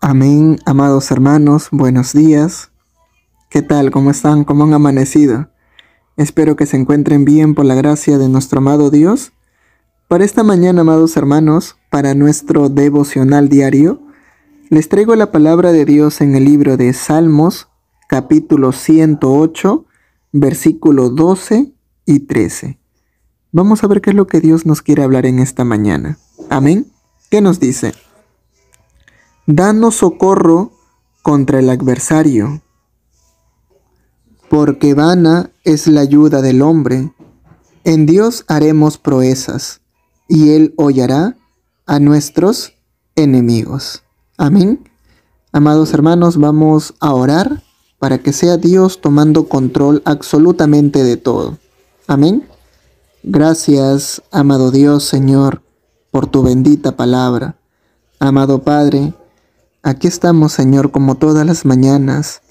Amén, amados hermanos, buenos días. ¿Qué tal? ¿Cómo están? ¿Cómo han amanecido? Espero que se encuentren bien por la gracia de nuestro amado Dios. Para esta mañana, amados hermanos, para nuestro devocional diario, les traigo la palabra de Dios en el libro de Salmos, capítulo 108, versículo 12 y 13. Vamos a ver qué es lo que Dios nos quiere hablar en esta mañana. Amén. ¿Qué nos dice? danos socorro contra el adversario. Porque vana es la ayuda del hombre. En Dios haremos proezas, y Él hollará a nuestros enemigos. Amén. Amados hermanos, vamos a orar para que sea Dios tomando control absolutamente de todo. Amén. Gracias, amado Dios, Señor, por tu bendita palabra. Amado Padre, Aquí estamos, Señor, como todas las mañanas,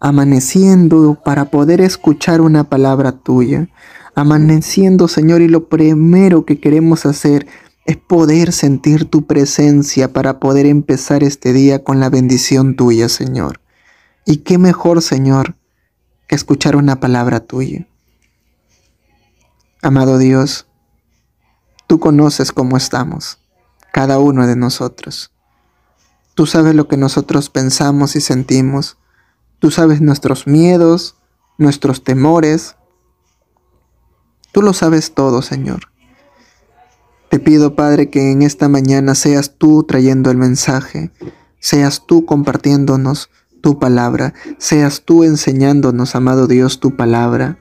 amaneciendo para poder escuchar una palabra tuya. Amaneciendo, Señor, y lo primero que queremos hacer es poder sentir tu presencia para poder empezar este día con la bendición tuya, Señor. Y qué mejor, Señor, que escuchar una palabra tuya. Amado Dios, tú conoces cómo estamos, cada uno de nosotros. Tú sabes lo que nosotros pensamos y sentimos. Tú sabes nuestros miedos, nuestros temores. Tú lo sabes todo, Señor. Te pido, Padre, que en esta mañana seas tú trayendo el mensaje, seas tú compartiéndonos tu palabra, seas tú enseñándonos, amado Dios, tu palabra.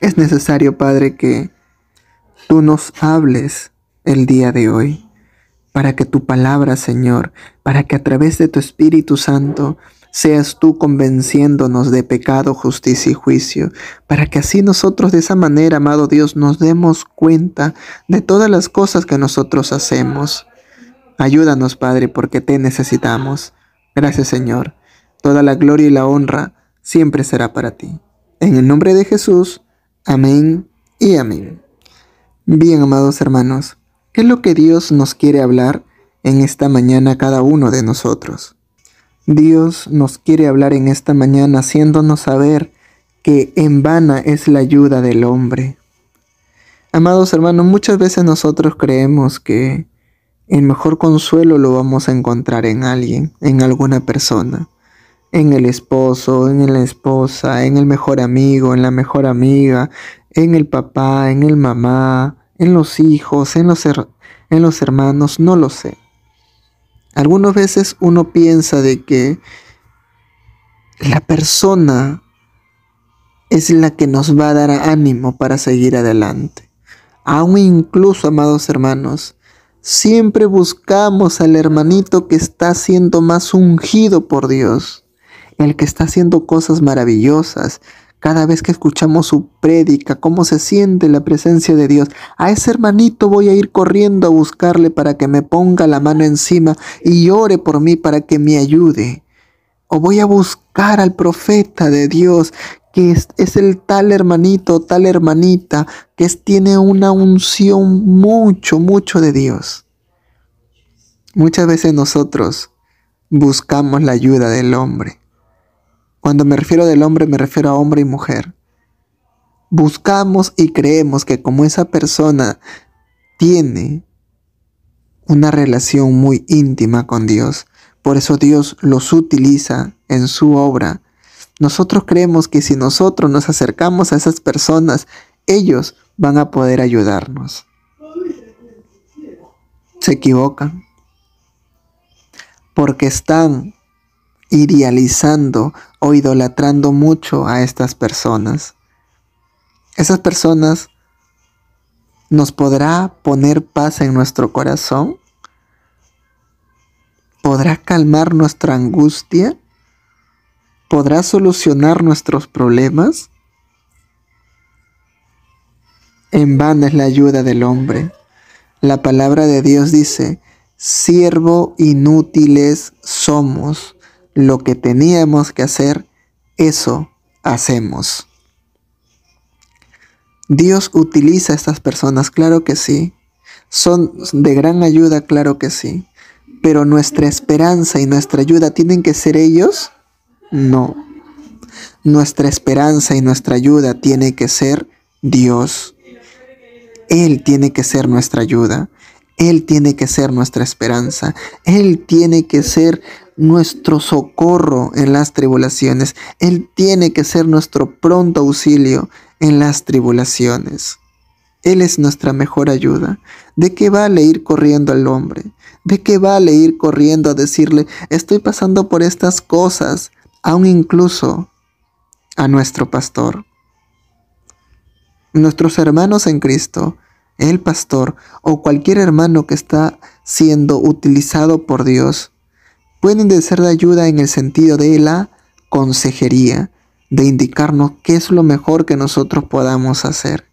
Es necesario, Padre, que tú nos hables el día de hoy para que tu palabra, Señor, para que a través de tu Espíritu Santo seas tú convenciéndonos de pecado, justicia y juicio, para que así nosotros de esa manera, amado Dios, nos demos cuenta de todas las cosas que nosotros hacemos. Ayúdanos, Padre, porque te necesitamos. Gracias, Señor. Toda la gloria y la honra siempre será para ti. En el nombre de Jesús, amén y amén. Bien, amados hermanos. ¿Qué es lo que Dios nos quiere hablar en esta mañana a cada uno de nosotros? Dios nos quiere hablar en esta mañana haciéndonos saber que en vana es la ayuda del hombre. Amados hermanos, muchas veces nosotros creemos que el mejor consuelo lo vamos a encontrar en alguien, en alguna persona, en el esposo, en la esposa, en el mejor amigo, en la mejor amiga, en el papá, en el mamá, en los hijos, en los, en los hermanos, no lo sé. Algunas veces uno piensa de que la persona es la que nos va a dar ánimo para seguir adelante. Aún incluso, amados hermanos, siempre buscamos al hermanito que está siendo más ungido por Dios, el que está haciendo cosas maravillosas, cada vez que escuchamos su prédica, cómo se siente la presencia de Dios. A ese hermanito voy a ir corriendo a buscarle para que me ponga la mano encima y ore por mí para que me ayude. O voy a buscar al profeta de Dios que es, el tal hermanito, tal hermanita, que tiene una unción mucho, mucho de Dios. Muchas veces nosotros buscamos la ayuda del hombre, cuando me refiero del hombre, me refiero a hombre y mujer. Buscamos y creemos que como esa persona tiene una relación muy íntima con Dios, por eso Dios los utiliza en su obra. Nosotros creemos que si nosotros nos acercamos a esas personas, ellos van a poder ayudarnos. Se equivocan. Porque están idealizando o idolatrando mucho a estas personas. Esas personas nos podrá poner paz en nuestro corazón, podrá calmar nuestra angustia, podrá solucionar nuestros problemas. En vano es la ayuda del hombre. La palabra de Dios dice, siervo inútiles somos lo que teníamos que hacer, eso hacemos. Dios utiliza a estas personas, claro que sí. Son de gran ayuda, claro que sí. Pero nuestra esperanza y nuestra ayuda tienen que ser ellos? No. Nuestra esperanza y nuestra ayuda tiene que ser Dios. Él tiene que ser nuestra ayuda. Él tiene que ser nuestra esperanza. Él tiene que ser nuestro socorro en las tribulaciones. Él tiene que ser nuestro pronto auxilio en las tribulaciones. Él es nuestra mejor ayuda. ¿De qué vale ir corriendo al hombre? ¿De qué vale ir corriendo a decirle, estoy pasando por estas cosas, aún incluso a nuestro pastor? Nuestros hermanos en Cristo el pastor o cualquier hermano que está siendo utilizado por Dios pueden de ser de ayuda en el sentido de la consejería, de indicarnos qué es lo mejor que nosotros podamos hacer.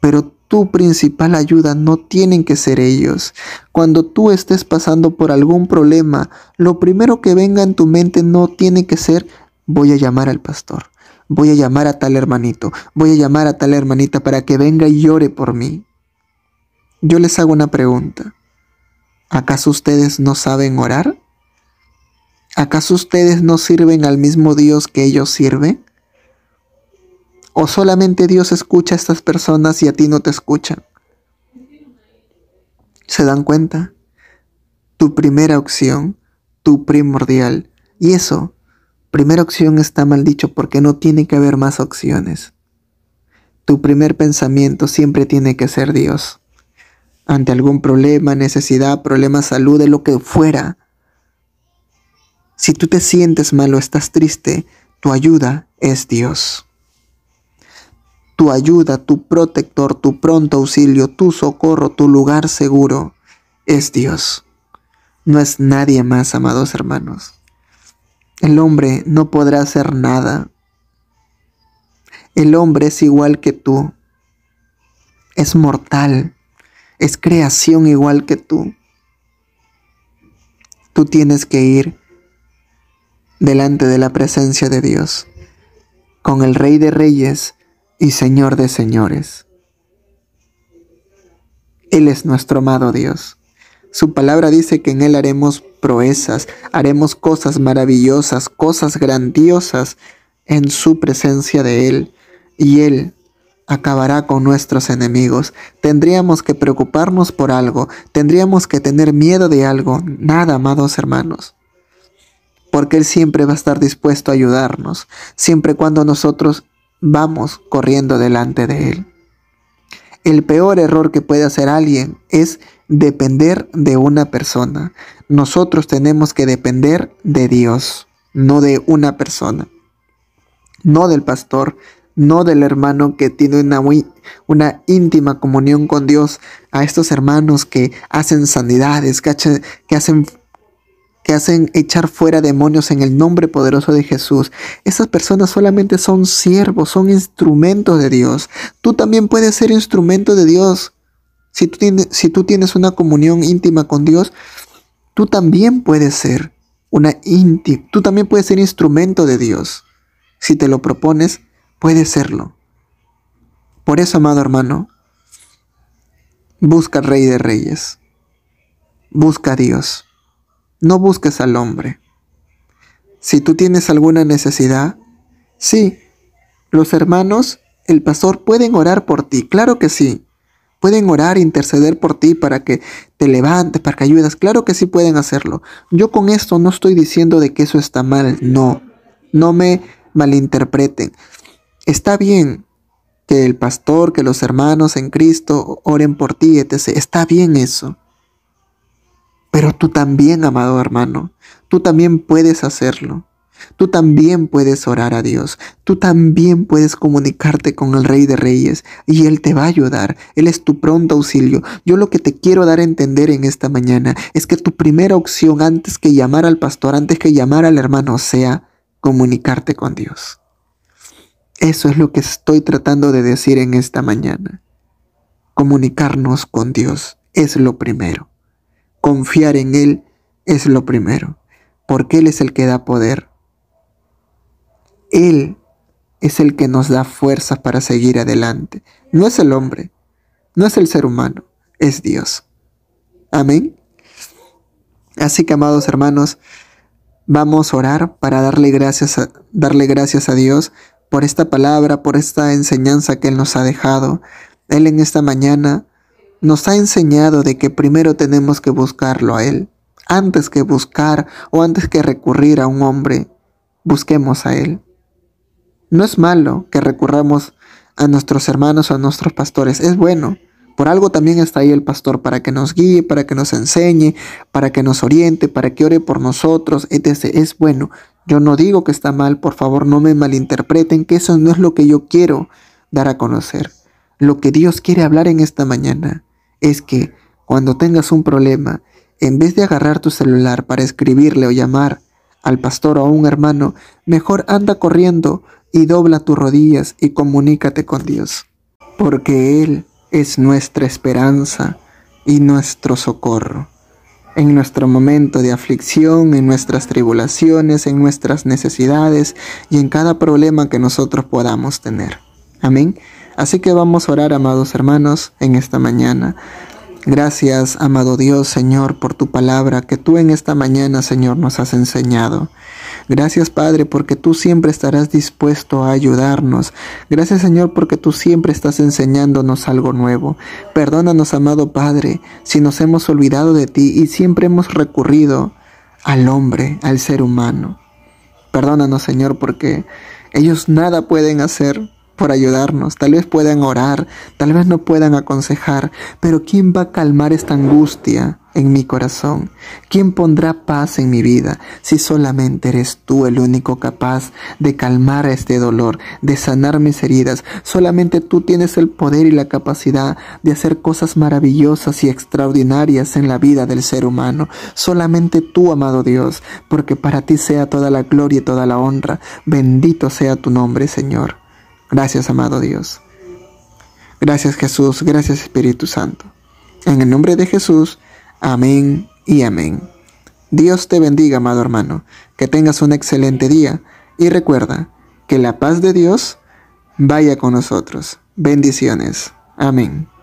Pero tu principal ayuda no tienen que ser ellos. Cuando tú estés pasando por algún problema, lo primero que venga en tu mente no tiene que ser voy a llamar al pastor voy a llamar a tal hermanito, voy a llamar a tal hermanita para que venga y llore por mí. Yo les hago una pregunta. ¿Acaso ustedes no saben orar? ¿Acaso ustedes no sirven al mismo Dios que ellos sirven? ¿O solamente Dios escucha a estas personas y a ti no te escuchan? ¿Se dan cuenta? Tu primera opción, tu primordial. Y eso primera opción está mal dicho porque no tiene que haber más opciones. Tu primer pensamiento siempre tiene que ser Dios. Ante algún problema, necesidad, problema, salud, de lo que fuera. Si tú te sientes mal o estás triste, tu ayuda es Dios. Tu ayuda, tu protector, tu pronto auxilio, tu socorro, tu lugar seguro es Dios. No es nadie más, amados hermanos. El hombre no podrá hacer nada. El hombre es igual que tú. Es mortal. Es creación igual que tú. Tú tienes que ir delante de la presencia de Dios, con el Rey de Reyes y Señor de Señores. Él es nuestro amado Dios. Su palabra dice que en Él haremos proezas, haremos cosas maravillosas, cosas grandiosas en su presencia de Él. Y Él acabará con nuestros enemigos. Tendríamos que preocuparnos por algo, tendríamos que tener miedo de algo. Nada, amados hermanos. Porque Él siempre va a estar dispuesto a ayudarnos, siempre cuando nosotros vamos corriendo delante de Él. El peor error que puede hacer alguien es depender de una persona. Nosotros tenemos que depender de Dios, no de una persona, no del pastor, no del hermano que tiene una, muy, una íntima comunión con Dios, a estos hermanos que hacen sanidades, que hacen que hacen echar fuera demonios en el nombre poderoso de Jesús. Esas personas solamente son siervos, son instrumentos de Dios. Tú también puedes ser instrumento de Dios. Si tú tienes, si tú tienes una comunión íntima con Dios, tú también puedes ser una íntima, tú también puedes ser instrumento de Dios. Si te lo propones, puedes serlo. Por eso, amado hermano, busca al Rey de Reyes. Busca a Dios no busques al hombre. Si tú tienes alguna necesidad, sí, los hermanos, el pastor, pueden orar por ti, claro que sí. Pueden orar, interceder por ti para que te levantes, para que ayudas. Claro que sí pueden hacerlo. Yo con esto no estoy diciendo de que eso está mal. No, no me malinterpreten. Está bien que el pastor, que los hermanos en Cristo oren por ti, etc. Está bien eso. Pero tú también, amado hermano, tú también puedes hacerlo. Tú también puedes orar a Dios, tú también puedes comunicarte con el Rey de Reyes y Él te va a ayudar, Él es tu pronto auxilio. Yo lo que te quiero dar a entender en esta mañana es que tu primera opción antes que llamar al pastor, antes que llamar al hermano, sea comunicarte con Dios. Eso es lo que estoy tratando de decir en esta mañana. Comunicarnos con Dios es lo primero. Confiar en Él es lo primero, porque Él es el que da poder. Él es el que nos da fuerzas para seguir adelante. No es el hombre, no es el ser humano, es Dios. Amén. Así que, amados hermanos, vamos a orar para darle gracias darle gracias a Dios por esta palabra, por esta enseñanza que Él nos ha dejado. Él en esta mañana nos ha enseñado de que primero tenemos que buscarlo a Él. Antes que buscar o antes que recurrir a un hombre, busquemos a Él. No es malo que recurramos a nuestros hermanos o a nuestros pastores, es bueno. Por algo también está ahí el pastor, para que nos guíe, para que nos enseñe, para que nos oriente, para que ore por nosotros, etc. Es bueno. Yo no digo que está mal, por favor no me malinterpreten, que eso no es lo que yo quiero dar a conocer. Lo que Dios quiere hablar en esta mañana es que cuando tengas un problema, en vez de agarrar tu celular para escribirle o llamar al pastor o a un hermano, mejor anda corriendo y dobla tus rodillas y comunícate con Dios, porque Él es nuestra esperanza y nuestro socorro. En nuestro momento de aflicción, en nuestras tribulaciones, en nuestras necesidades y en cada problema que nosotros podamos tener. Amén. Así que vamos a orar, amados hermanos, en esta mañana. Gracias, amado Dios, Señor, por tu palabra que tú en esta mañana, Señor, nos has enseñado. Gracias, Padre, porque tú siempre estarás dispuesto a ayudarnos. Gracias, Señor, porque tú siempre estás enseñándonos algo nuevo. Perdónanos, amado Padre, si nos hemos olvidado de ti y siempre hemos recurrido al hombre, al ser humano. Perdónanos, Señor, porque ellos nada pueden hacer por ayudarnos. Tal vez puedan orar, tal vez no puedan aconsejar, pero ¿quién va a calmar esta angustia en mi corazón? ¿Quién pondrá paz en mi vida si solamente eres tú el único capaz de calmar este dolor, de sanar mis heridas? Solamente tú tienes el poder y la capacidad de hacer cosas maravillosas y extraordinarias en la vida del ser humano. Solamente tú, amado Dios, porque para ti sea toda la gloria y toda la honra. Bendito sea tu nombre, Señor. Gracias, amado Dios. Gracias, Jesús. Gracias, Espíritu Santo. En el nombre de Jesús, amén y amén. Dios te bendiga, amado hermano. Que tengas un excelente día y recuerda que la paz de Dios vaya con nosotros. Bendiciones. Amén.